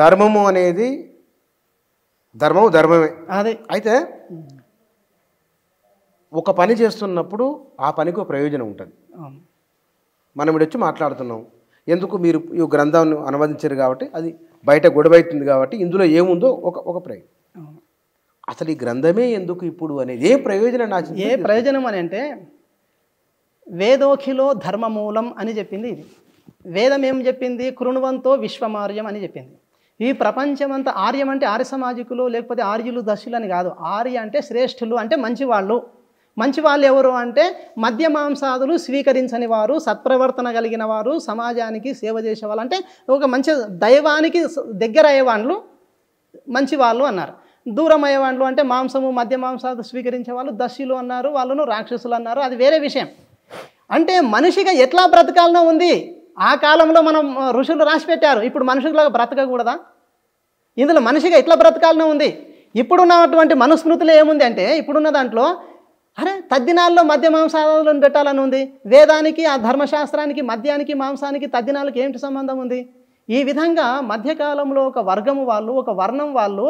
ధర్మము అనేది ధర్మము ధర్మమే అదే అయితే ఒక పని చేస్తున్నప్పుడు ఆ పనికి ఒక ప్రయోజనం ఉంటుంది మనం వచ్చి మాట్లాడుతున్నాం ఎందుకు మీరు ఈ గ్రంథాన్ని అనువదించారు కాబట్టి అది బయట గొడవైతుంది కాబట్టి ఇందులో ఏముందో ఒక ఒక ప్రయోజనం అసలు ఈ గ్రంథమే ఎందుకు ఇప్పుడు అనేది ఏ ప్రయోజనం నా ఏ ప్రయోజనం అని అంటే వేదోఖిలో ధర్మమూలం అని చెప్పింది ఇది వేదం ఏం చెప్పింది కృణువంతో విశ్వమార్యం అని చెప్పింది ఈ ప్రపంచమంతా ఆర్యం అంటే ఆర్య సమాజికులు లేకపోతే ఆర్యులు దశులు అని కాదు ఆర్య అంటే శ్రేష్ఠులు అంటే మంచివాళ్ళు మంచి వాళ్ళు ఎవరు అంటే మద్య మాంసాదులు స్వీకరించని వారు సత్ప్రవర్తన కలిగిన వారు సమాజానికి సేవ చేసేవాళ్ళు అంటే ఒక మంచి దైవానికి దగ్గర అయ్యేవాళ్ళు మంచి వాళ్ళు అన్నారు దూరం అయ్యేవాళ్ళు అంటే మాంసము మద్య మాంసాదు స్వీకరించే వాళ్ళు దశులు అన్నారు వాళ్ళను రాక్షసులు అన్నారు అది వేరే విషయం అంటే మనిషిగా ఎట్లా బ్రతకాలనో ఉంది ఆ కాలంలో మనం ఋషులు రాసి పెట్టారు ఇప్పుడు మనుషులకు బ్రతకకూడదా ఇందులో మనిషిగా ఇట్లా బ్రతకాలనే ఉంది ఇప్పుడున్నటువంటి మనుస్మృతులు ఏముంది అంటే ఇప్పుడున్న దాంట్లో అరే తద్దినాల్లో మధ్య మాంసాలను పెట్టాలని ఉంది వేదానికి ఆ ధర్మశాస్త్రానికి మద్యానికి మాంసానికి తద్దినాలకి ఏమిటి సంబంధం ఉంది ఈ విధంగా మధ్యకాలంలో ఒక వర్గం వాళ్ళు ఒక వర్ణం వాళ్ళు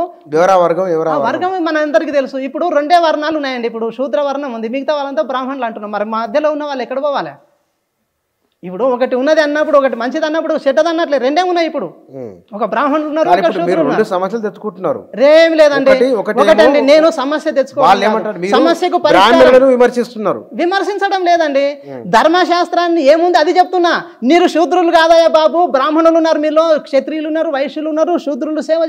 వర్గం వర్గం మన అందరికీ తెలుసు ఇప్పుడు రెండే వర్ణాలు ఉన్నాయండి ఇప్పుడు శూద్ర వర్ణం ఉంది మిగతా వాళ్ళంతా బ్రాహ్మణులు అంటున్నాం మరి మధ్యలో ఉన్న వాళ్ళు ఎక్కడ పోవాలి ఇప్పుడు ఒకటి ఉన్నది అన్నప్పుడు ఒకటి మంచిది అన్నప్పుడు చెడ్డది అన్నట్లే రెండే ఉన్నాయి ఇప్పుడు ఒక బ్రాహ్మణులు ఉన్నారు సమస్యలు తెచ్చుకుంటున్నారు రేం లేదండి ఒకటండి నేను సమస్య తెచ్చుకోవాలి సమస్యకు విమర్శిస్తున్నారు విమర్శించడం లేదండి ధర్మశాస్త్రాన్ని ఏముంది అది చెప్తున్నా మీరు శూద్రులు కాదయ్యా బాబు బ్రాహ్మణులు ఉన్నారు మీలో క్షత్రియులు ఉన్నారు వైశ్యులు ఉన్నారు శూద్రులు సేవ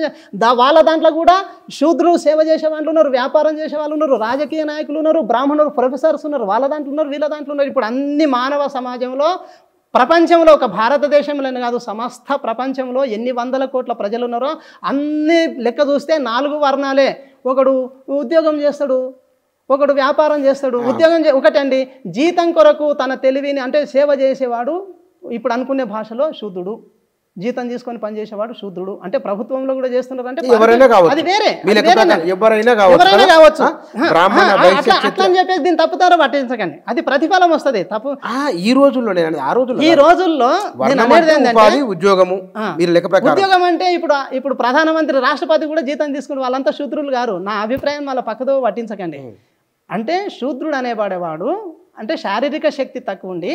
వాళ్ళ దాంట్లో కూడా శూద్రులు సేవ చేసే వాళ్ళు ఉన్నారు వ్యాపారం చేసే వాళ్ళు ఉన్నారు రాజకీయ నాయకులు ఉన్నారు బ్రాహ్మణులు ప్రొఫెసర్స్ ఉన్నారు వాళ్ళ దాంట్లో ఉన్నారు వీళ్ళ దాంట్లో ఉన్నారు ఇప్పుడు అన్ని మానవ సమాజంలో ప్రపంచంలో ఒక భారతదేశంలోనే కాదు సమస్త ప్రపంచంలో ఎన్ని వందల కోట్ల ప్రజలు ఉన్నారో అన్ని లెక్క చూస్తే నాలుగు వర్ణాలే ఒకడు ఉద్యోగం చేస్తాడు ఒకడు వ్యాపారం చేస్తాడు ఉద్యోగం చే ఒకటండి జీతం కొరకు తన తెలివిని అంటే సేవ చేసేవాడు ఇప్పుడు అనుకునే భాషలో శుద్ధుడు జీతం తీసుకొని పనిచేసేవాడు శూద్రుడు అంటే ప్రభుత్వంలో కూడా చేస్తున్నారు అంటే ఎవరైనా కావచ్చు అట్లని చెప్పేసి దీన్ని తప్పుతారో పట్టించకండి అది ప్రతిఫలం వస్తుంది తప్పు ఈ రోజుల్లో ఆ ఈ రోజుల్లో ఉద్యోగము మీరు ఉద్యోగం అంటే ఇప్పుడు ఇప్పుడు ప్రధానమంత్రి రాష్ట్రపతి కూడా జీతం తీసుకుని వాళ్ళంతా శూద్రులు గారు నా అభిప్రాయం వాళ్ళ పక్కదో పట్టించకండి అంటే శూద్రుడు అనేవాడేవాడు అంటే శారీరక శక్తి తక్కువ ఉండి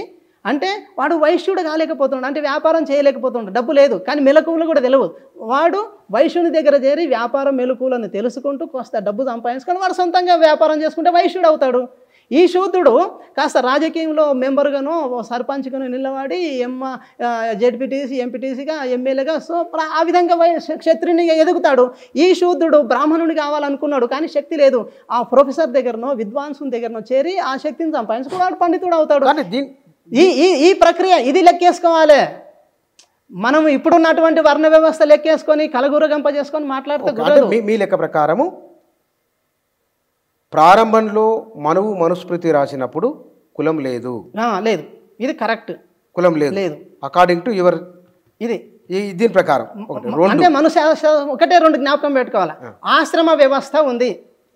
అంటే వాడు వైశ్యుడు కాలేకపోతున్నాడు అంటే వ్యాపారం చేయలేకపోతున్నాడు డబ్బు లేదు కానీ మెలకువలు కూడా తెలియదు వాడు వైశ్యుని దగ్గర చేరి వ్యాపారం మెలకువలను తెలుసుకుంటూ కాస్త డబ్బు సంపాదించుకొని వాడు సొంతంగా వ్యాపారం చేసుకుంటే వైశ్యుడు అవుతాడు ఈ శూద్రుడు కాస్త రాజకీయంలో మెంబర్గానో సర్పంచ్గానో నిలబడి ఎమ్మ జెడ్పీటీసీ ఎంపీటీసీగా ఎమ్మెల్యేగా సో ఆ విధంగా క్షత్రిని ఎదుగుతాడు ఈ శూద్రుడు బ్రాహ్మణుని కావాలనుకున్నాడు కానీ శక్తి లేదు ఆ ప్రొఫెసర్ దగ్గరనో విద్వాంసుని దగ్గరనో చేరి ఆ శక్తిని సంపాదించుకున్నాడు పండితుడు అవుతాడు ఈ ఈ ఈ ప్రక్రియ ఇది లెక్కేసుకోవాలి మనం ఇప్పుడున్నటువంటి వర్ణ వ్యవస్థ లెక్కేసుకొని కలగురగంప చేసుకొని మాట్లాడుతూ మీ లెక్క ప్రకారము ప్రారంభంలో మనువు మనుస్మృతి రాసినప్పుడు కులం లేదు లేదు ఇది కరెక్ట్ కులం లేదు లేదు అకార్డింగ్ టు యువర్ ఇది దీని ప్రకారం అంటే ఒకటే రెండు జ్ఞాపకం పెట్టుకోవాలి ఆశ్రమ వ్యవస్థ ఉంది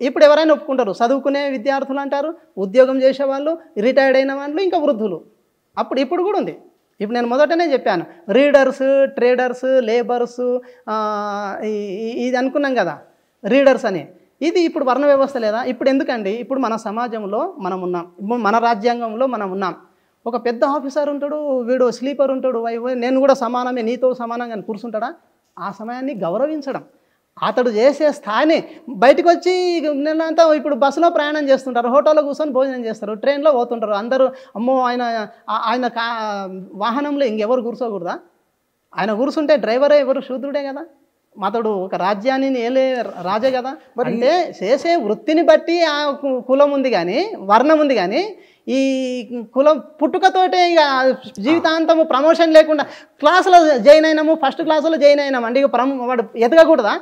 ఇప్పుడు ఎవరైనా ఒప్పుకుంటారు చదువుకునే విద్యార్థులు అంటారు ఉద్యోగం చేసేవాళ్ళు రిటైర్డ్ అయిన వాళ్ళు ఇంకా వృద్ధులు అప్పుడు ఇప్పుడు కూడా ఉంది ఇప్పుడు నేను మొదటనే చెప్పాను రీడర్స్ ట్రేడర్స్ లేబర్స్ ఇది అనుకున్నాం కదా రీడర్స్ అని ఇది ఇప్పుడు వర్ణ వ్యవస్థ లేదా ఇప్పుడు ఎందుకండి ఇప్పుడు మన సమాజంలో మనం ఉన్నాం మన రాజ్యాంగంలో మనం ఉన్నాం ఒక పెద్ద ఆఫీసర్ ఉంటాడు వీడు స్లీపర్ ఉంటాడు నేను కూడా సమానమే నీతో సమానంగా కూర్చుంటాడా ఆ సమయాన్ని గౌరవించడం అతడు చేసే స్థాయి బయటకు వచ్చి నిన్నంతా ఇప్పుడు బస్సులో ప్రయాణం చేస్తుంటారు హోటల్లో కూర్చొని భోజనం చేస్తారు ట్రైన్లో పోతుంటారు అందరూ అమ్మో ఆయన ఆయన వాహనంలో ఇంకెవరు కూర్చోకూడదా ఆయన కూర్చుంటే డ్రైవరే ఎవరు శూద్రుడే కదా మతడు ఒక రాజ్యాన్ని ఏలే రాజే కదా అంటే చేసే వృత్తిని బట్టి ఆ కులం ఉంది కానీ వర్ణం ఉంది కానీ ఈ కులం పుట్టుకతోటే ఇక జీవితాంతము ప్రమోషన్ లేకుండా క్లాసులో జాయిన్ అయినాము ఫస్ట్ క్లాసులో జాయిన్ అయినాము అంటే ఇక ప్రమో వాడు ఎదగకూడదా